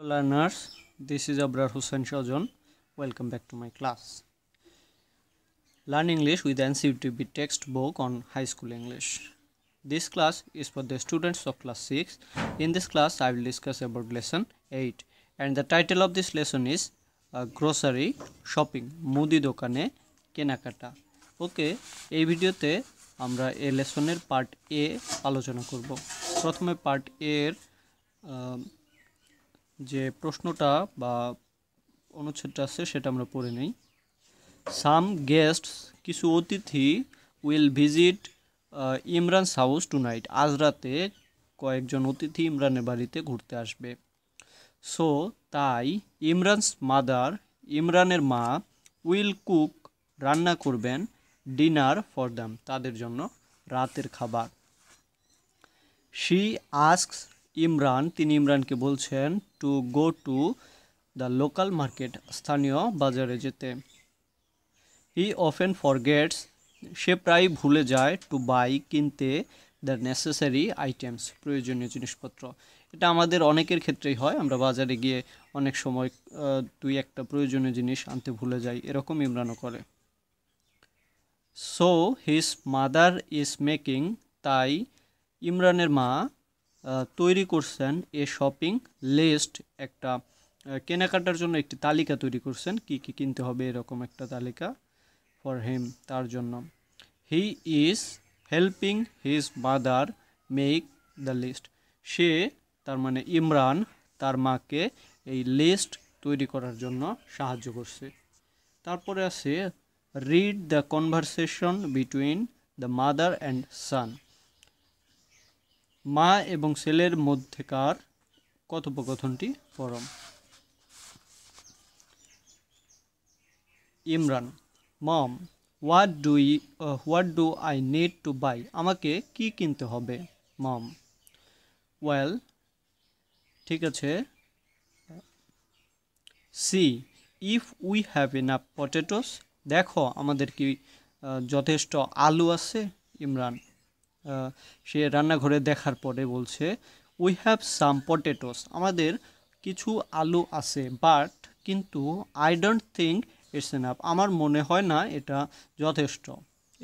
learners this is Abrar Hussain Shajan welcome back to my class learn English with NCTB textbook on high school English this class is for the students of class 6 in this class I will discuss about lesson 8 and the title of this lesson is uh, grocery shopping mudi dokane kenakata মুদি দোকানে কেনাকাটা ওকে এই ভিডিওতে আমরা এই লেসনের part এ আলোচনা করব প্রথমে পার্ট এর যে প্রশ্নটা বা অনুচ্ছেদটা আছে সেটা আমরা পড়ে নেই সাম গেস্টস কিছু অতিথি will visit Imran's house tonight আজ রাতে কয়েকজন অতিথি ইমরানের বাড়িতে ঘুরতে আসবে সো তাই ইমরানস মাদার ইমরানের মা উইল কুক রান্না করবেন ডিনার ফর দ্যাম তাদের জন্য রাতের খাবার শি আস্কস ইমরান তিনি ইমরানকে বলছেন to go to the local market স্থানীয় বাজারে যেতে হি অফেন ফরগেটস সে প্রায় ভুলে যায় টু বাই কিনতে দ্য নেসেসারি আইটেমস প্রয়োজনীয় জিনিসপত্র এটা আমাদের অনেকের ক্ষেত্রেই হয় আমরা বাজারে গিয়ে অনেক সময় দুই একটা প্রয়োজনীয় জিনিস আনতে ভুলে যাই এরকম ইমরানও করে so his mother is making তাই ইমরানের মা তৈরি করছেন এ শপিং লিস্ট একটা কেনাকাটার জন্য একটি তালিকা তৈরি করছেন কি কি কিনতে হবে এরকম একটা তালিকা ফর হিম তার জন্য he is helping his mother make the list সে তার মানে ইমরান তার মাকে এই লিস্ট তৈরি করার জন্য সাহায্য করছে তারপরে আছে read the conversation between the mother and son মা এবং ছেলের মধ্যেকার কথোপকথনটি পরম Imran mom what do what do I need to buy আমাকে কি কিনতে হবে মম ওয়েল ঠিক আছে see if we have no potatoes দেখো আমাদের কি uh, যথেষ্ট আলু আছে ইমরান সে রান্নাঘরে দেখার পরে বলছে উই হ্যাভ সাম পটেটোস আমাদের কিছু আলু আছে বাট কিন্তু I don't think it's enough আমার মনে হয় না এটা যথেষ্ট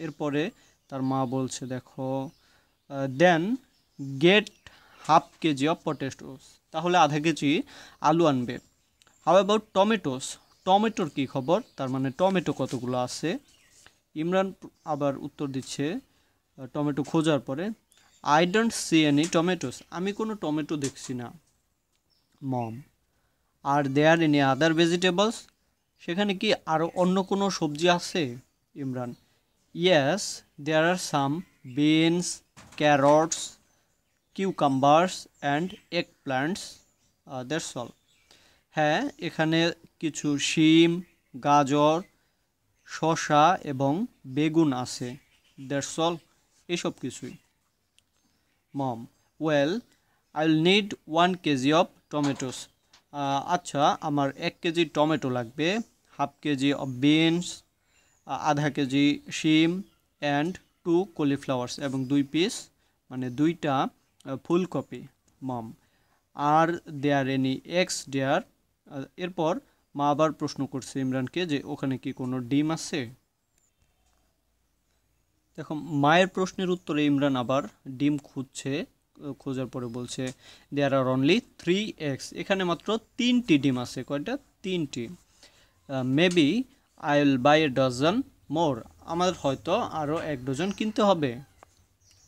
এরপরে তার মা বলছে দেখো then get half KG of potatoes তাহলে আধা কেজি আলু আনবে হাউ অ্যাবাউট টমেটোস টমেটোর কী খবর তার মানে টমেটো কতগুলো আছে ইমরান আবার উত্তর দিচ্ছে টমেটো খোঁজার পরে I don't see any tomatoes আমি কোনো টমেটো দেখছি না মম are there any other vegetables সেখানে কি আরও অন্য কোনো সবজি আছে Imran yes there are some beans carrots cucumbers and eggplants that's all হ্যাঁ এখানে কিছু শিম গাজর শসা এবং বেগুন আছে দ্যাটস অল এসব কিছুই mom well I will need one KG of tomatoes আচ্ছা আমার এক কেজি টমেটো লাগবে হাফ কেজি অফ বিনস আধা কেজি শিম অ্যান্ড টু কলিফ্লাওয়ার্স এবং দুই পিস মানে দুইটা ফুলকপি mom are there any eggs there এরপর মা আবার প্রশ্ন করছে ইমরানকে যে ওখানে কি কোনো ডিম আছে দেখো মায়ের প্রশ্নের উত্তরে ইমরান আবার ডিম খুঁজছে খোঁজার পরে বলছে there are only three eggs এখানে মাত্র তিনটি ডিম আছে কয়টা তিনটি maybe I will buy a dozen more আমাদের হয়তো আরও এক ডজন কিনতে হবে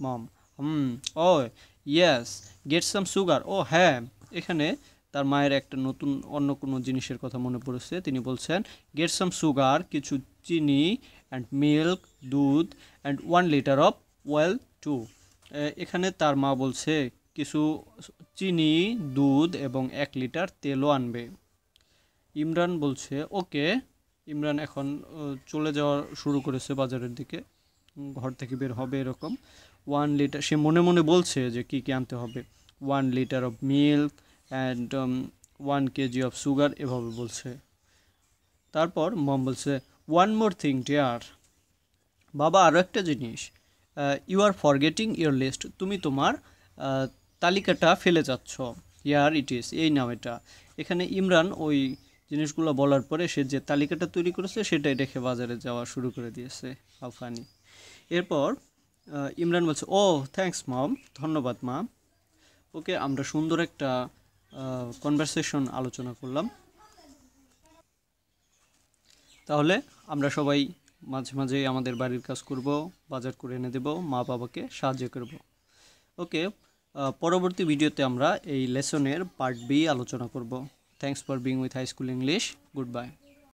mom hmm oh yes get some sugar oh হ্যাঁ এখানে তার মায়ের একটা নতুন অন্য কোনো জিনিসের কথা মনে পড়েছে তিনি বলছেন গেট সাম সুগার কিছু চিনি অ্যান্ড মিল্ক দুধ and one litre of oil too এখানে তার মা বলছে কিছু চিনি দুধ এবং এক লিটার তেলও আনবে ইমরান বলছে ওকে ইমরান এখন চলে যাওয়া শুরু করেছে বাজারের দিকে ঘর থেকে বের হবে এরকম ওয়ান লিটার সে মনে মনে বলছে যে কি কী আনতে হবে one litre of milk and one KG of sugar এভাবে বলছে তারপর মম বলছে ওয়ান মোর থিং ডিয়ার বাবা আরও একটা জিনিস you are forgetting your list তুমি তোমার তালিকাটা ফেলে যাচ্ছ ইয়ার ইট ইজ এই নাম এটা এখানে ইমরান ওই জিনিসগুলো বলার পরে সে যে তালিকাটা তৈরি করেছে সেটাই রেখে বাজারে যাওয়া শুরু করে দিয়েছে আফানি এরপর ইমরান বলছে ও থ্যাংকস মাম ধন্যবাদ মা ওকে আমরা সুন্দর একটা কনভারসেশন আলোচনা করলাম তাহলে আমরা সবাই মাঝে মাঝে আমাদের বাড়ির কাজ করব বাজার করে এনে দেব মা বাবাকে সাহায্য করব ওকে পরবর্তী ভিডিওতে আমরা এই লেসনের পার্ট বি আলোচনা করব thanks for being with high school English good bye